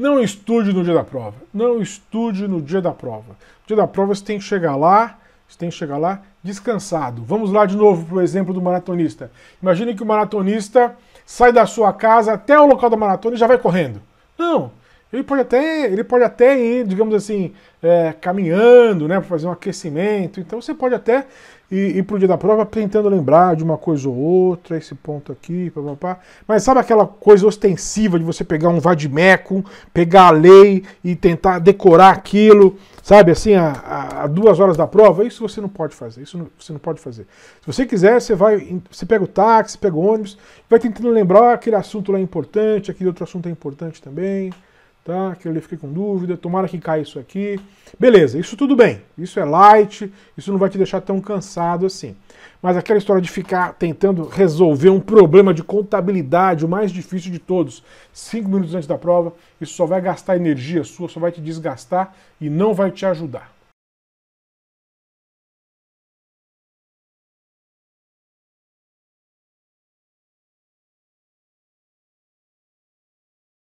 Não estude no dia da prova. Não estude no dia da prova. No dia da prova você tem que chegar lá, você tem que chegar lá descansado. Vamos lá de novo para o exemplo do maratonista. Imagine que o maratonista sai da sua casa até o local da maratona e já vai correndo. Não, ele pode até, ele pode até ir, digamos assim, é, caminhando, né, para fazer um aquecimento. Então você pode até ir, ir para o dia da prova tentando lembrar de uma coisa ou outra, esse ponto aqui, papapá. Mas sabe aquela coisa ostensiva de você pegar um vademecum, pegar a lei e tentar decorar aquilo, sabe, assim, a, a, duas horas da prova? Isso você não pode fazer, isso não, você não pode fazer. Se você quiser, você vai, você pega o táxi, pega o ônibus, vai tentando lembrar ah, aquele assunto lá é importante, aquele outro assunto é importante também tá? Que eu fiquei com dúvida, tomara que caia isso aqui. Beleza, isso tudo bem. Isso é light, isso não vai te deixar tão cansado assim. Mas aquela história de ficar tentando resolver um problema de contabilidade, o mais difícil de todos, cinco minutos antes da prova, isso só vai gastar energia sua, só vai te desgastar e não vai te ajudar.